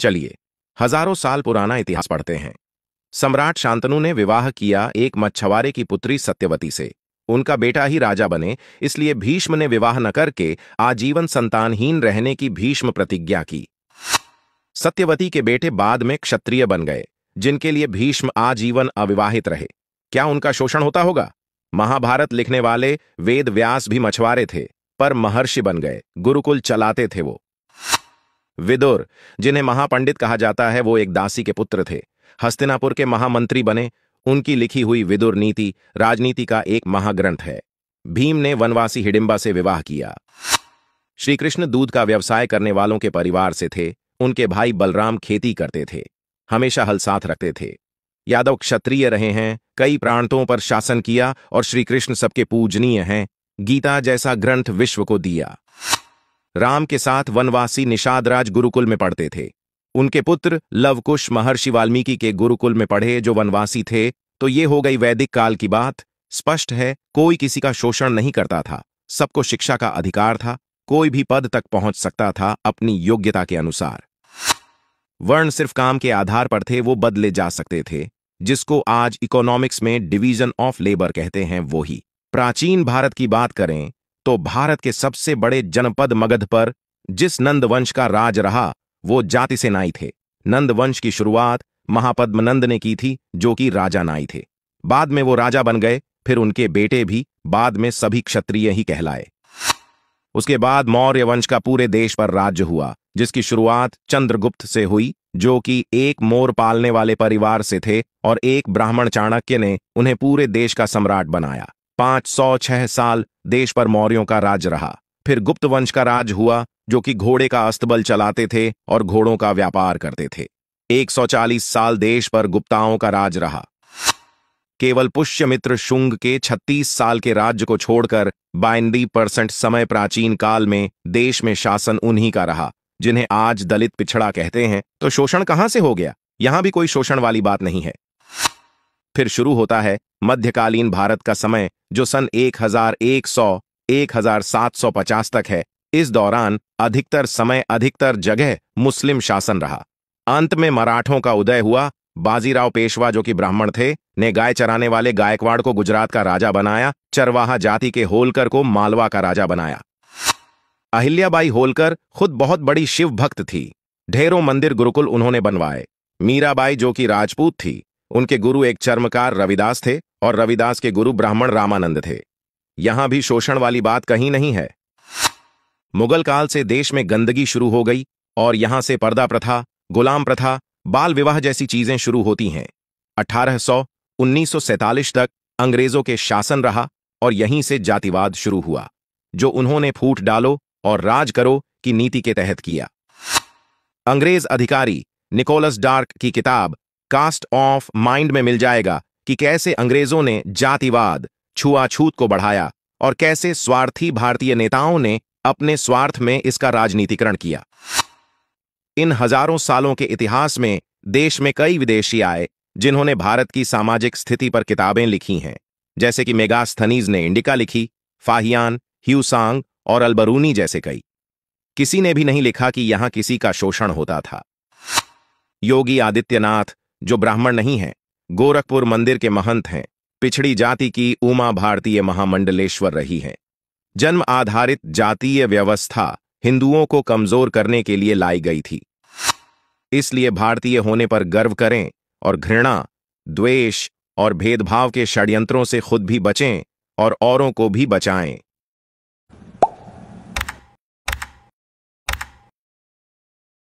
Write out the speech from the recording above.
चलिए हजारों साल पुराना इतिहास पढ़ते हैं सम्राट शांतनु ने विवाह किया एक मच्छवारे की पुत्री सत्यवती से उनका बेटा ही राजा बने इसलिए भीष्म ने विवाह न करके आजीवन संतानहीन रहने की भीष्म प्रतिज्ञा की सत्यवती के बेटे बाद में क्षत्रिय बन गए जिनके लिए भीष्म आजीवन अविवाहित रहे क्या उनका शोषण होता होगा महाभारत लिखने वाले वेद व्यास भी मछुआरे थे पर महर्षि बन गए गुरुकुल चलाते थे वो विदुर जिन्हें महापंडित कहा जाता है वो एक दासी के पुत्र थे हस्तिनापुर के महामंत्री बने उनकी लिखी हुई विदुर नीति राजनीति का एक महाग्रंथ है भीम ने वनवासी हिडिम्बा से विवाह किया श्रीकृष्ण दूध का व्यवसाय करने वालों के परिवार से थे उनके भाई बलराम खेती करते थे हमेशा हल साथ रखते थे यादव क्षत्रिय रहे हैं कई प्रांतों पर शासन किया और श्रीकृष्ण सबके पूजनीय हैं गीता जैसा ग्रंथ विश्व को दिया राम के साथ वनवासी निषाद राज गुरुकुल में पढ़ते थे उनके पुत्र लवकुश महर्षि वाल्मीकि के गुरुकुल में पढ़े जो वनवासी थे तो ये हो गई वैदिक काल की बात स्पष्ट है कोई किसी का शोषण नहीं करता था सबको शिक्षा का अधिकार था कोई भी पद तक पहुंच सकता था अपनी योग्यता के अनुसार वर्ण सिर्फ काम के आधार पर थे वो बदले जा सकते थे जिसको आज इकोनॉमिक्स में डिवीजन ऑफ लेबर कहते हैं वो ही प्राचीन भारत की बात करें तो भारत के सबसे बड़े जनपद मगध पर जिस नंदवंश का राज रहा वो जाति से नाई थे नंदवंश की शुरुआत महापद्मनंद ने की थी जो कि राजा नाई थे बाद में वो राजा बन गए फिर उनके बेटे भी बाद में सभी क्षत्रिय ही कहलाए उसके बाद मौर्य वंश का पूरे देश पर राज्य हुआ जिसकी शुरुआत चंद्रगुप्त से हुई जो कि एक मोर पालने वाले परिवार से थे और एक ब्राह्मण चाणक्य ने उन्हें पूरे देश का सम्राट बनाया पांच सौ छह साल देश पर मौर्यों का राज रहा फिर गुप्त वंश का राज हुआ जो कि घोड़े का अस्तबल चलाते थे और घोड़ों का व्यापार करते थे 140 साल देश पर गुप्ताओं का राज रहा केवल पुष्यमित्र शुंग के 36 साल के राज्य को छोड़कर बाइंदी परसेंट समय प्राचीन काल में देश में शासन उन्हीं का रहा जिन्हें आज दलित पिछड़ा कहते हैं तो शोषण कहां से हो गया यहां भी कोई शोषण वाली बात नहीं है फिर शुरू होता है मध्यकालीन भारत का समय जो सन 1100 1750 तक है इस दौरान अधिकतर समय अधिकतर जगह मुस्लिम शासन रहा अंत में मराठों का उदय हुआ बाजीराव पेशवा जो कि ब्राह्मण थे ने गाय चराने वाले गायकवाड़ को गुजरात का राजा बनाया चरवाहा जाति के होलकर को मालवा का राजा बनाया अहिल्याबाई होलकर खुद बहुत बड़ी शिव भक्त थी ढेरों मंदिर गुरुकुल उन्होंने बनवाए मीराबाई जो कि राजपूत थी उनके गुरु एक चर्मकार रविदास थे और रविदास के गुरु ब्राह्मण रामानंद थे यहां भी शोषण वाली बात कहीं नहीं है मुगल काल से देश में गंदगी शुरू हो गई और यहां से पर्दा प्रथा गुलाम प्रथा बाल विवाह जैसी चीजें शुरू होती हैं 1800-1947 तक अंग्रेजों के शासन रहा और यहीं से जातिवाद शुरू हुआ जो उन्होंने फूट डालो और राज करो की नीति के तहत किया अंग्रेज अधिकारी निकोलस डार्क की किताब कास्ट ऑफ माइंड में मिल जाएगा कि कैसे अंग्रेजों ने जातिवाद छुआछूत को बढ़ाया और कैसे स्वार्थी भारतीय नेताओं ने अपने स्वार्थ में इसका राजनीतिकरण किया इन हजारों सालों के इतिहास में देश में कई विदेशी आए जिन्होंने भारत की सामाजिक स्थिति पर किताबें लिखी हैं जैसे कि मेगास्थनीज ने इंडिका लिखी फाहियान ह्यूसांग और अलबरूनी जैसे कई किसी ने भी नहीं लिखा कि यहां किसी का शोषण होता था योगी आदित्यनाथ जो ब्राह्मण नहीं है गोरखपुर मंदिर के महंत हैं पिछड़ी जाति की उमा भारतीय महामंडलेश्वर रही हैं जन्म आधारित जातीय व्यवस्था हिंदुओं को कमजोर करने के लिए लाई गई थी इसलिए भारतीय होने पर गर्व करें और घृणा द्वेष और भेदभाव के षड्यंत्रों से खुद भी बचें और औरों को भी बचाएं